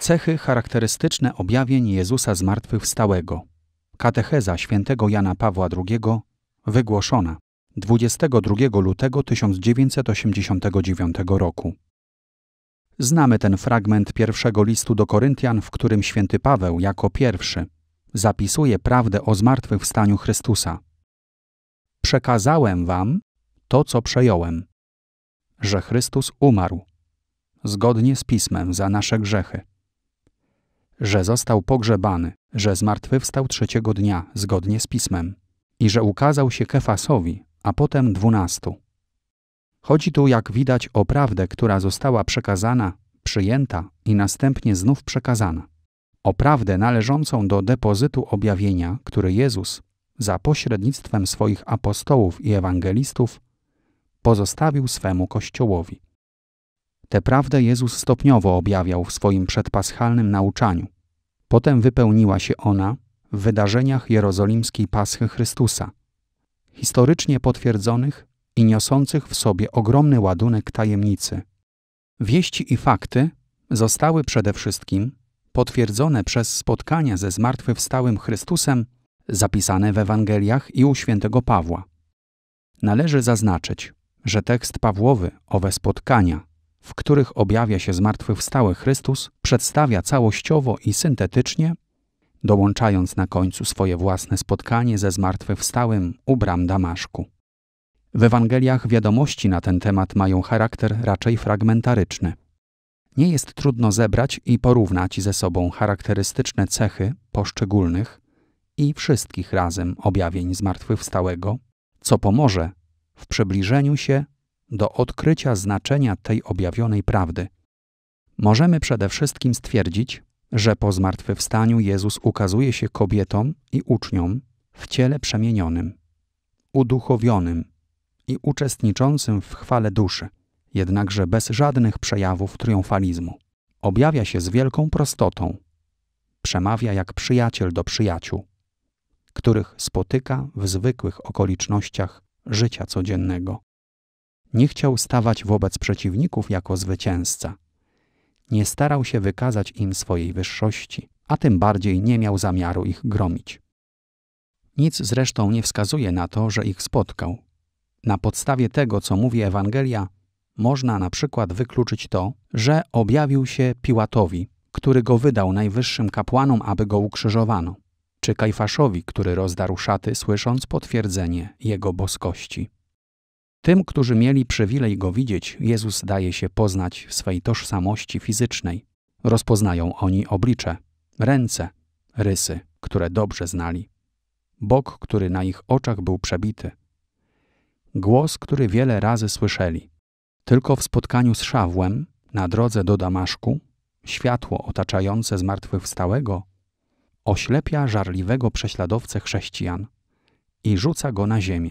Cechy charakterystyczne objawień Jezusa Zmartwychwstałego. Katecheza świętego Jana Pawła II wygłoszona 22 lutego 1989 roku. Znamy ten fragment pierwszego listu do Koryntian, w którym święty Paweł jako pierwszy zapisuje prawdę o zmartwychwstaniu Chrystusa. Przekazałem wam to, co przejąłem, że Chrystus umarł, zgodnie z pismem za nasze grzechy że został pogrzebany, że zmartwychwstał trzeciego dnia zgodnie z pismem i że ukazał się Kefasowi, a potem dwunastu. Chodzi tu, jak widać, o prawdę, która została przekazana, przyjęta i następnie znów przekazana. O prawdę należącą do depozytu objawienia, który Jezus, za pośrednictwem swoich apostołów i ewangelistów, pozostawił swemu Kościołowi. Tę prawdę Jezus stopniowo objawiał w swoim przedpaschalnym nauczaniu, Potem wypełniła się ona w wydarzeniach jerozolimskiej Paschy Chrystusa, historycznie potwierdzonych i niosących w sobie ogromny ładunek tajemnicy. Wieści i fakty zostały przede wszystkim potwierdzone przez spotkania ze zmartwychwstałym Chrystusem zapisane w Ewangeliach i u świętego Pawła. Należy zaznaczyć, że tekst Pawłowy owe spotkania w których objawia się zmartwychwstały Chrystus, przedstawia całościowo i syntetycznie, dołączając na końcu swoje własne spotkanie ze zmartwychwstałym u bram Damaszku. W Ewangeliach wiadomości na ten temat mają charakter raczej fragmentaryczny. Nie jest trudno zebrać i porównać ze sobą charakterystyczne cechy poszczególnych i wszystkich razem objawień zmartwychwstałego, co pomoże w przybliżeniu się do odkrycia znaczenia tej objawionej prawdy. Możemy przede wszystkim stwierdzić, że po zmartwychwstaniu Jezus ukazuje się kobietom i uczniom w ciele przemienionym, uduchowionym i uczestniczącym w chwale duszy, jednakże bez żadnych przejawów triumfalizmu. Objawia się z wielką prostotą. Przemawia jak przyjaciel do przyjaciół, których spotyka w zwykłych okolicznościach życia codziennego. Nie chciał stawać wobec przeciwników jako zwycięzca. Nie starał się wykazać im swojej wyższości, a tym bardziej nie miał zamiaru ich gromić. Nic zresztą nie wskazuje na to, że ich spotkał. Na podstawie tego, co mówi Ewangelia, można na przykład wykluczyć to, że objawił się Piłatowi, który go wydał najwyższym kapłanom, aby go ukrzyżowano, czy Kajfaszowi, który rozdarł szaty, słysząc potwierdzenie jego boskości. Tym, którzy mieli przywilej go widzieć, Jezus daje się poznać w swej tożsamości fizycznej. Rozpoznają oni oblicze, ręce, rysy, które dobrze znali, bok, który na ich oczach był przebity, głos, który wiele razy słyszeli. Tylko w spotkaniu z Szawłem, na drodze do Damaszku, światło otaczające zmartwychwstałego oślepia żarliwego prześladowcę chrześcijan i rzuca go na ziemię.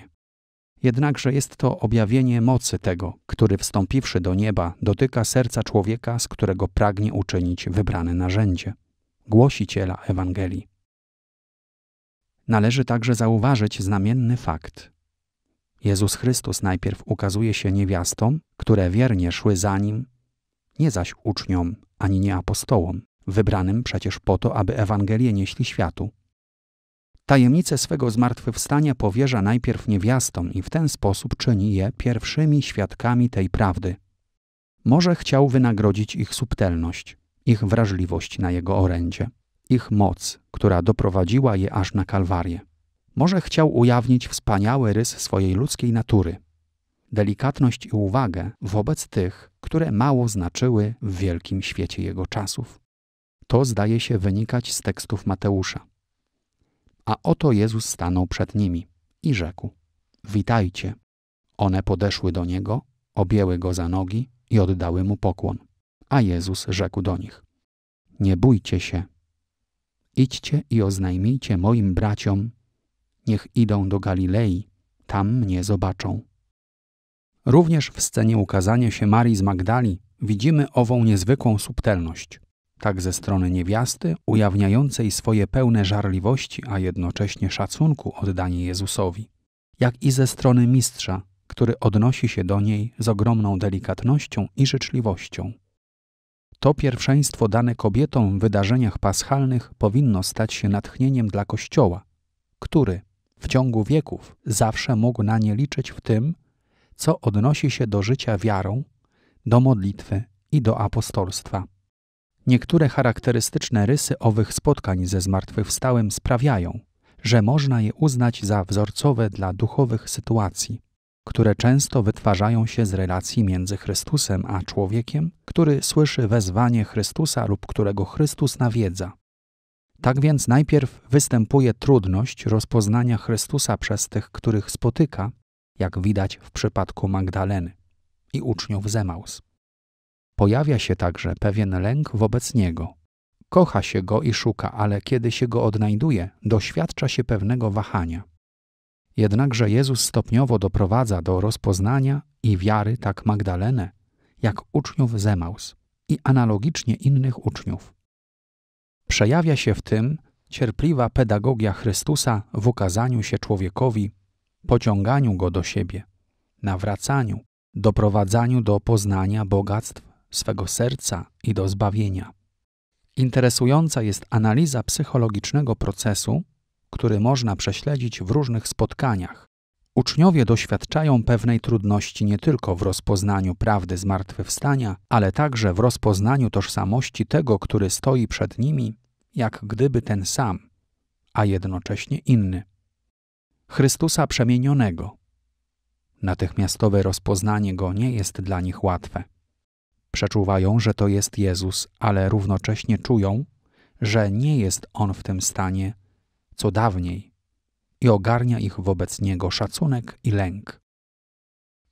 Jednakże jest to objawienie mocy tego, który wstąpiwszy do nieba, dotyka serca człowieka, z którego pragnie uczynić wybrane narzędzie głosiciela Ewangelii. Należy także zauważyć znamienny fakt. Jezus Chrystus najpierw ukazuje się niewiastom, które wiernie szły za nim, nie zaś uczniom ani nie apostołom, wybranym przecież po to, aby Ewangelię nieśli światu. Tajemnicę swego zmartwychwstania powierza najpierw niewiastom i w ten sposób czyni je pierwszymi świadkami tej prawdy. Może chciał wynagrodzić ich subtelność, ich wrażliwość na jego orędzie, ich moc, która doprowadziła je aż na kalwarię. Może chciał ujawnić wspaniały rys swojej ludzkiej natury, delikatność i uwagę wobec tych, które mało znaczyły w wielkim świecie jego czasów. To zdaje się wynikać z tekstów Mateusza. A oto Jezus stanął przed nimi i rzekł: Witajcie. One podeszły do niego, objęły go za nogi i oddały mu pokłon. A Jezus rzekł do nich: Nie bójcie się. Idźcie i oznajmijcie moim braciom, niech idą do Galilei, tam mnie zobaczą. Również w scenie ukazania się Marii z Magdali widzimy ową niezwykłą subtelność tak ze strony niewiasty, ujawniającej swoje pełne żarliwości, a jednocześnie szacunku oddanie Jezusowi, jak i ze strony mistrza, który odnosi się do niej z ogromną delikatnością i życzliwością. To pierwszeństwo dane kobietom w wydarzeniach paschalnych powinno stać się natchnieniem dla Kościoła, który w ciągu wieków zawsze mógł na nie liczyć w tym, co odnosi się do życia wiarą, do modlitwy i do apostolstwa. Niektóre charakterystyczne rysy owych spotkań ze zmartwychwstałym sprawiają, że można je uznać za wzorcowe dla duchowych sytuacji, które często wytwarzają się z relacji między Chrystusem a człowiekiem, który słyszy wezwanie Chrystusa lub którego Chrystus nawiedza. Tak więc najpierw występuje trudność rozpoznania Chrystusa przez tych, których spotyka, jak widać w przypadku Magdaleny i uczniów Zemaus. Pojawia się także pewien lęk wobec niego. Kocha się go i szuka, ale kiedy się go odnajduje, doświadcza się pewnego wahania. Jednakże Jezus stopniowo doprowadza do rozpoznania i wiary tak Magdalenę, jak uczniów Zemaus i analogicznie innych uczniów. Przejawia się w tym cierpliwa pedagogia Chrystusa w ukazaniu się człowiekowi, pociąganiu go do siebie, nawracaniu, doprowadzaniu do poznania bogactw swego serca i do zbawienia. Interesująca jest analiza psychologicznego procesu, który można prześledzić w różnych spotkaniach. Uczniowie doświadczają pewnej trudności nie tylko w rozpoznaniu prawdy zmartwychwstania, ale także w rozpoznaniu tożsamości tego, który stoi przed nimi, jak gdyby ten sam, a jednocześnie inny. Chrystusa przemienionego. Natychmiastowe rozpoznanie go nie jest dla nich łatwe. Przeczuwają, że to jest Jezus, ale równocześnie czują, że nie jest On w tym stanie, co dawniej, i ogarnia ich wobec Niego szacunek i lęk.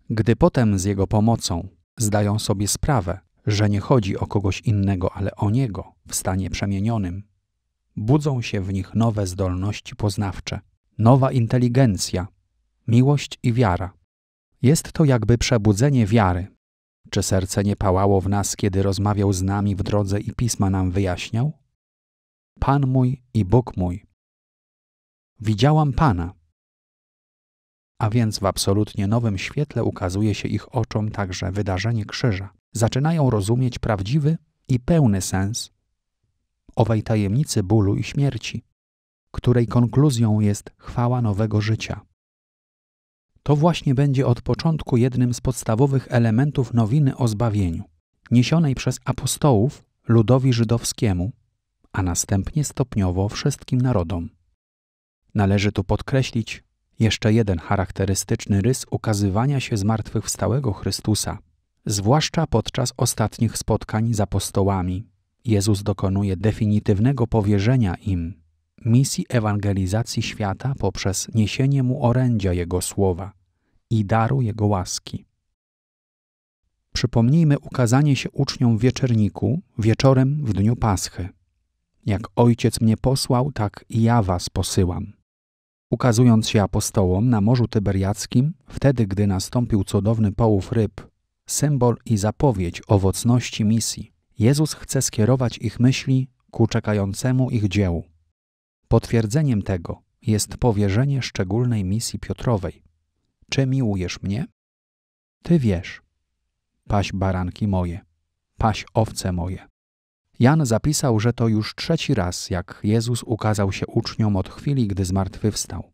Gdy potem z Jego pomocą zdają sobie sprawę, że nie chodzi o kogoś innego, ale o Niego w stanie przemienionym, budzą się w nich nowe zdolności poznawcze, nowa inteligencja, miłość i wiara. Jest to jakby przebudzenie wiary, czy serce nie pałało w nas, kiedy rozmawiał z nami w drodze i pisma nam wyjaśniał? Pan mój i Bóg mój. Widziałam Pana. A więc w absolutnie nowym świetle ukazuje się ich oczom także wydarzenie krzyża. Zaczynają rozumieć prawdziwy i pełny sens owej tajemnicy bólu i śmierci, której konkluzją jest chwała nowego życia. To właśnie będzie od początku jednym z podstawowych elementów nowiny o zbawieniu, niesionej przez apostołów ludowi żydowskiemu, a następnie stopniowo wszystkim narodom. Należy tu podkreślić jeszcze jeden charakterystyczny rys ukazywania się zmartwychwstałego Chrystusa. Zwłaszcza podczas ostatnich spotkań z apostołami, Jezus dokonuje definitywnego powierzenia im misji ewangelizacji świata poprzez niesienie mu orędzia Jego słowa i daru Jego łaski. Przypomnijmy ukazanie się uczniom w wieczerniku, wieczorem w dniu Paschy. Jak Ojciec mnie posłał, tak i ja was posyłam. Ukazując się apostołom na Morzu Tyberiackim, wtedy gdy nastąpił cudowny połów ryb, symbol i zapowiedź owocności misji, Jezus chce skierować ich myśli ku czekającemu ich dziełu. Potwierdzeniem tego jest powierzenie szczególnej misji Piotrowej. Czy miłujesz mnie? Ty wiesz. Paś baranki moje, paś owce moje. Jan zapisał, że to już trzeci raz, jak Jezus ukazał się uczniom od chwili, gdy zmartwychwstał.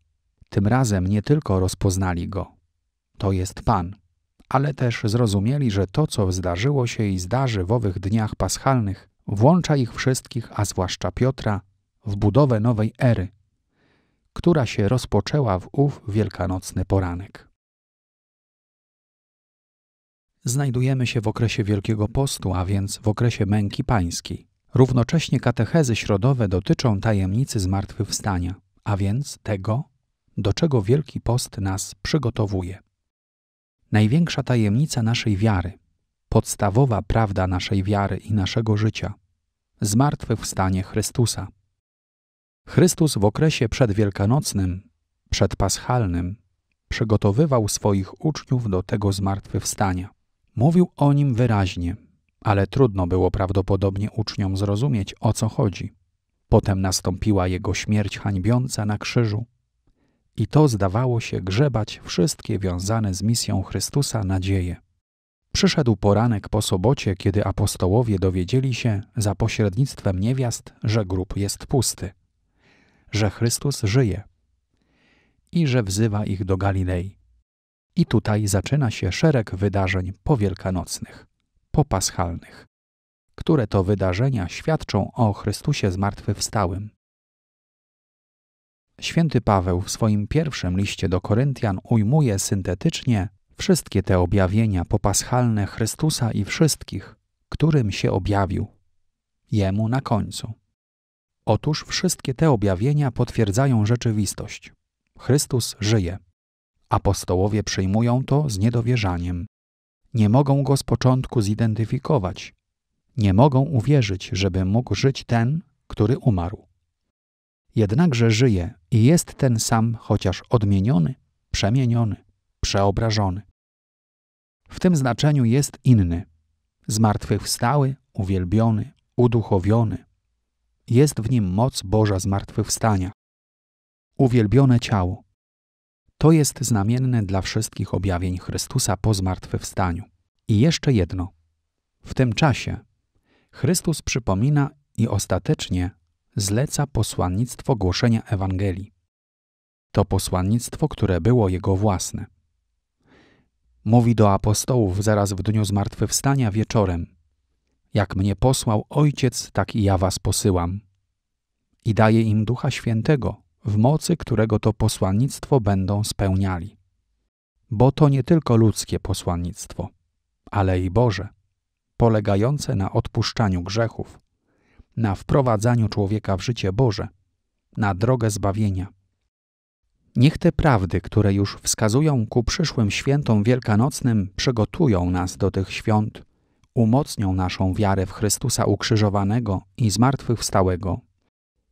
Tym razem nie tylko rozpoznali go, to jest Pan, ale też zrozumieli, że to, co zdarzyło się i zdarzy w owych dniach paschalnych, włącza ich wszystkich, a zwłaszcza Piotra, w budowę nowej ery, która się rozpoczęła w ów wielkanocny poranek. Znajdujemy się w okresie Wielkiego Postu, a więc w okresie męki pańskiej. Równocześnie katechezy środowe dotyczą tajemnicy zmartwychwstania, a więc tego, do czego Wielki Post nas przygotowuje. Największa tajemnica naszej wiary, podstawowa prawda naszej wiary i naszego życia zmartwychwstanie Chrystusa. Chrystus w okresie przedwielkanocnym, przedpaschalnym przygotowywał swoich uczniów do tego zmartwychwstania. Mówił o nim wyraźnie, ale trudno było prawdopodobnie uczniom zrozumieć, o co chodzi. Potem nastąpiła jego śmierć hańbiąca na krzyżu. I to zdawało się grzebać wszystkie wiązane z misją Chrystusa nadzieje. Przyszedł poranek po sobocie, kiedy apostołowie dowiedzieli się za pośrednictwem niewiast, że grób jest pusty że Chrystus żyje i że wzywa ich do Galilei. I tutaj zaczyna się szereg wydarzeń powielkanocnych, popaschalnych, które to wydarzenia świadczą o Chrystusie zmartwychwstałym. Święty Paweł w swoim pierwszym liście do Koryntian ujmuje syntetycznie wszystkie te objawienia popaschalne Chrystusa i wszystkich, którym się objawił. Jemu na końcu. Otóż wszystkie te objawienia potwierdzają rzeczywistość. Chrystus żyje. Apostołowie przyjmują to z niedowierzaniem. Nie mogą go z początku zidentyfikować. Nie mogą uwierzyć, żeby mógł żyć ten, który umarł. Jednakże żyje i jest ten sam, chociaż odmieniony, przemieniony, przeobrażony. W tym znaczeniu jest inny. Zmartwychwstały, uwielbiony, uduchowiony, jest w nim moc Boża zmartwychwstania. Uwielbione ciało. To jest znamienne dla wszystkich objawień Chrystusa po zmartwychwstaniu. I jeszcze jedno. W tym czasie Chrystus przypomina i ostatecznie zleca posłannictwo głoszenia Ewangelii. To posłannictwo, które było jego własne. Mówi do apostołów zaraz w dniu zmartwychwstania wieczorem – jak mnie posłał Ojciec, tak i ja was posyłam. I daję im Ducha Świętego, w mocy którego to posłannictwo będą spełniali. Bo to nie tylko ludzkie posłannictwo, ale i Boże, polegające na odpuszczaniu grzechów, na wprowadzaniu człowieka w życie Boże, na drogę zbawienia. Niech te prawdy, które już wskazują ku przyszłym świętom wielkanocnym, przygotują nas do tych świąt umocnią naszą wiarę w Chrystusa ukrzyżowanego i zmartwychwstałego,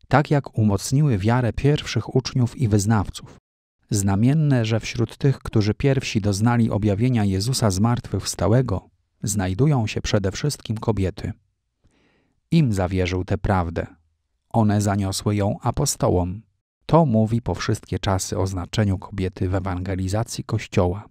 tak jak umocniły wiarę pierwszych uczniów i wyznawców. Znamienne, że wśród tych, którzy pierwsi doznali objawienia Jezusa zmartwychwstałego, znajdują się przede wszystkim kobiety. Im zawierzył tę prawdę. One zaniosły ją apostołom. To mówi po wszystkie czasy o znaczeniu kobiety w ewangelizacji Kościoła.